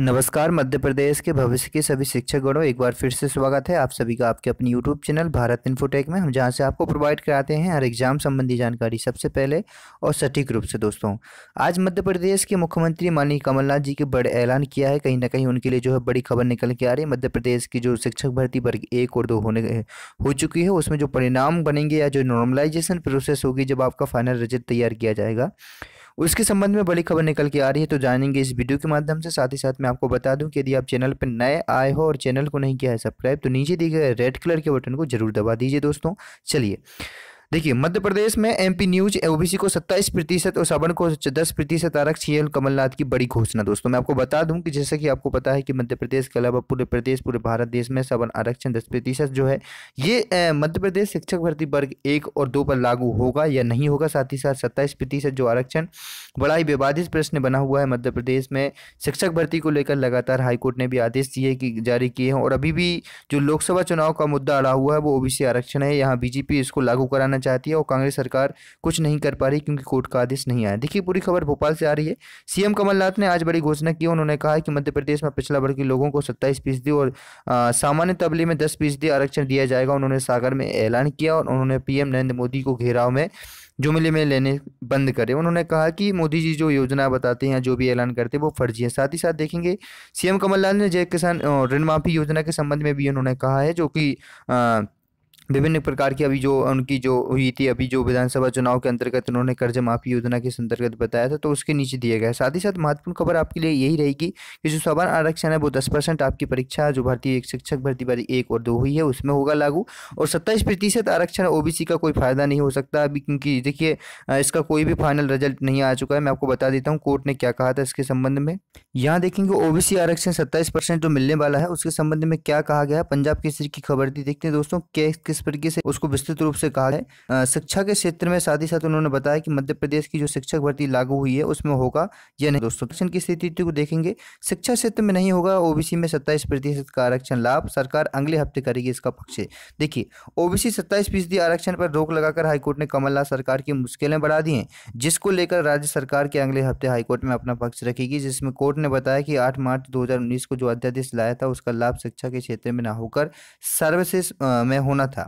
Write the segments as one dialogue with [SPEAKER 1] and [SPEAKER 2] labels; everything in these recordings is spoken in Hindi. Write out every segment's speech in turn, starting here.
[SPEAKER 1] नमस्कार मध्य प्रदेश के भविष्य के सभी शिक्षक गणों एक बार फिर से स्वागत है आप सभी का आपके अपने यूट्यूब चैनल भारत इन्फोटेक में हम जहां से आपको प्रोवाइड कराते हैं हर एग्जाम संबंधी जानकारी सबसे पहले और सटीक रूप से दोस्तों आज मध्य प्रदेश के मुख्यमंत्री माननीय कमलनाथ जी के बड़े ऐलान किया है कहीं ना कहीं उनके लिए जो है बड़ी खबर निकल के आ रही है मध्य प्रदेश की जो शिक्षक भर्ती वर्ग एक और दो होने हो चुकी है उसमें जो परिणाम बनेंगे या जो नॉर्मलाइजेशन प्रोसेस होगी जब आपका फाइनल रिजल्ट तैयार किया जाएगा उसके संबंध में बड़ी खबर निकल के आ रही है तो जानेंगे इस वीडियो के माध्यम से साथ ही साथ मैं आपको बता दूं कि यदि आप चैनल पर नए आए हो और चैनल को नहीं किया है सब्सक्राइब तो नीचे दिए गए रेड कलर के बटन को जरूर दबा दीजिए दोस्तों चलिए देखिए मध्य प्रदेश में एमपी न्यूज ओबीसी को 27 प्रतिशत और सवर्ण को 10 प्रतिशत आरक्षण है कमलनाथ की बड़ी घोषणा दोस्तों मैं आपको बता दूं कि जैसे कि आपको पता है कि मध्य प्रदेश के अलावा पूरे प्रदेश पूरे भारत देश में सवर्ण आरक्षण 10 प्रतिशत जो है ये मध्य प्रदेश शिक्षक भर्ती वर्ग एक और दो पर लागू होगा या नहीं होगा साथ ही साथ सत्ताईस प्रतिशत जो आरक्षण बड़ा ही विवादित प्रश्न बना हुआ है मध्य प्रदेश में शिक्षक भर्ती को लेकर लगातार हाईकोर्ट ने भी आदेश दिए कि जारी किए हैं और अभी भी जो लोकसभा चुनाव का मुद्दा अड़ा हुआ है वो ओबीसी आरक्षण है यहाँ बीजेपी इसको लागू कराना करना चाहती है और कांग्रेस सरकार कुछ नहीं कर पा रही क्योंकि कोर्ट का आदेश नहीं आया देखिए पूरी खबर भोपाल से आ रही है सीएम कमलनाथ ने आज बड़ी घोषणा की उन्होंने कहा कि मध्य प्रदेश में पिछला वर्ग के लोगों को सत्ताईस फीसदी और सामान्य तबले में दस फीसदी आरक्षण दिया जाएगा उन्होंने सागर में ऐलान किया और उन्होंने पीएम नरेंद्र मोदी को घेराव में जुमले में लेने बंद करें उन्होंने कहा कि मोदी जी जो योजना बताते हैं जो भी ऐलान करते हैं वो फर्जी है साथ ही साथ देखेंगे सीएम कमलनाथ ने जय किसान ऋण माफी योजना के संबंध में भी उन्होंने कहा है जो कि आ, विभिन्न प्रकार की अभी जो उनकी जो हुई थी अभी जो विधानसभा चुनाव के अंतर्गत उन्होंने कर्ज माफी योजना के अंतर्गत बताया था तो उसके नीचे दिया गया साथ ही साथ महत्वपूर्ण खबर आपके लिए यही रहेगी कि जो सवर्ण आरक्षण है वो दस परसेंट आपकी परीक्षा जो भारतीय शिक्षक भर्ती बारी एक और दो हुई है उसमें होगा लागू और सत्ताईस प्रतिशत आरक्षण ओबीसी का कोई फायदा नहीं हो सकता अभी क्योंकि देखिए इसका कोई भी फाइनल रिजल्ट नहीं आ चुका है मैं आपको बता देता हूँ कोर्ट ने क्या कहा था इसके संबंध में यहाँ देखेंगे ओबीसी आरक्षण सत्ताईस जो मिलने वाला है उसके संबंध में क्या कहा गया पंजाब केसरी की खबर थी देखते हैं दोस्तों के इस तरीके से उसको विस्तृत रूप से कहा है शिक्षा के क्षेत्र में साथ ही साथ उन्होंने बताया कि मध्य प्रदेश की जो शिक्षक भर्ती लागू हुई है उसमें होगा या नहीं दोस्तों आरक्षण की स्थिति को देखेंगे शिक्षा क्षेत्र में नहीं होगा ओबीसी में सत्ताईस प्रतिशत का आरक्षण लाभ सरकार अगले हफ्ते करेगी इसका पक्ष देखिए ओबीसी सत्ताईस फीसदी आरक्षण पर रोक लगाकर हाईकोर्ट ने कमलनाथ सरकार की मुश्किलें बढ़ा दी हैं जिसको लेकर राज्य सरकार के अगले हफ्ते हाईकोर्ट में अपना पक्ष रखेगी जिसमें कोर्ट ने बताया कि आठ मार्च दो को जो अध्यादेश लाया था उसका लाभ शिक्षा के क्षेत्र में न होकर सर्वश्रेष्ठ में होना था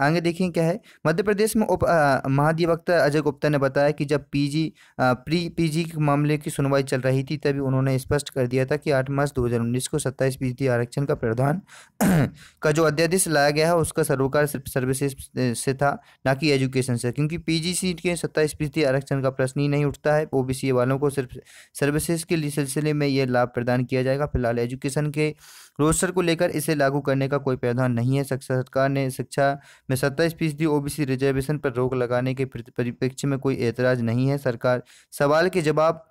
[SPEAKER 1] आगे देखें क्या है मध्य प्रदेश में उप महाधिवक्ता अजय गुप्ता ने बताया कि जब पीजी प्री पीजी के मामले की सुनवाई चल रही थी तभी उन्होंने स्पष्ट कर दिया था कि आठ मार्च 2019 को 27 फीसदी आरक्षण का प्रावधान का जो अध्यादेश लाया गया है उसका सरोकार सिर्फ सर्विसेज से था ना कि एजुकेशन से क्योंकि जी सीट के सत्ताईस फीसदी आरक्षण का प्रश्न ही नहीं उठता है ओ वालों को सिर्फ सर्विसेज के सिलसिले में यह लाभ प्रदान किया जाएगा फिलहाल एजुकेशन के रोस्टर को लेकर इसे लागू करने का कोई प्रावधान नहीं है सरकार ने शिक्षा में सत्ताईस फीसदी ओबीसी रिजर्वेशन पर रोक लगाने के परिप्रेक्ष्य में कोई एतराज नहीं है सरकार सवाल के जवाब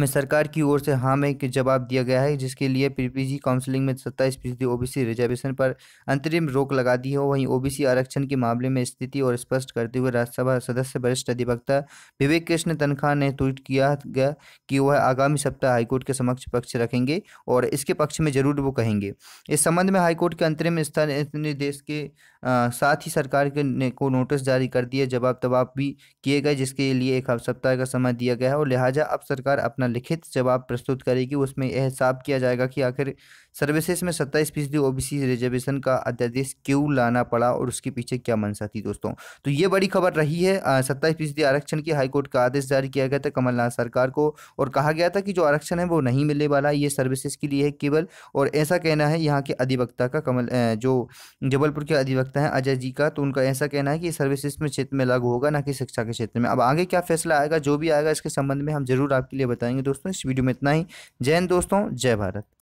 [SPEAKER 1] में सरकार की ओर से हाँ में जवाब दिया गया है जिसके लिए पीपीजी काउंसिलिंग में सत्ताईस फीसदी ओबीसी रिजर्वेशन पर अंतरिम रोक लगा दी है वहीं ओबीसी आरक्षण के मामले में स्थिति और स्पष्ट करते हुए राज्यसभा सदस्य वरिष्ठ अधिवक्ता विवेक कृष्ण तनखा ने ट्वीट किया गया कि वह आगामी सप्ताह हाईकोर्ट के समक्ष पक्ष रखेंगे और इसके पक्ष में जरूर वो कहेंगे इस संबंध में हाईकोर्ट के अंतरिम निर्देश के साथ ही सरकार के ने, को नोटिस जारी कर दिए जवाब तबाब भी किए गए जिसके लिए एक सप्ताह का समय दिया गया है और लिहाजा अब सरकार अपना अपना लिखित जवाब प्रस्तुत करेगी उसमें यह हिसाब किया जाएगा कि आखिर सर्विसेज में सत्ताईस फीसदी ओ रिजर्वेशन का अध्यादेश क्यों लाना पड़ा और उसके पीछे क्या मंशा थी दोस्तों तो ये बड़ी खबर रही है सत्ताईस फीसदी आरक्षण की हाईकोर्ट का आदेश जारी किया गया था कमलनाथ सरकार को और कहा गया था कि जो आरक्षण है वो नहीं मिलने वाला ये सर्विसेज के लिए है केवल और ऐसा कहना है यहाँ के अधिवक्ता का कमल जो जबलपुर के अधिवक्ता हैं अजय जी का तो उनका ऐसा कहना है कि सर्विसेज में क्षेत्र में लागू होगा ना कि शिक्षा के क्षेत्र में अब आगे क्या फैसला आएगा जो भी आएगा इसके संबंध में हम जरूर आपके लिए बताएंगे पाएंगे दोस्तों इस वीडियो में इतना ही जय हिंद दोस्तों जय भारत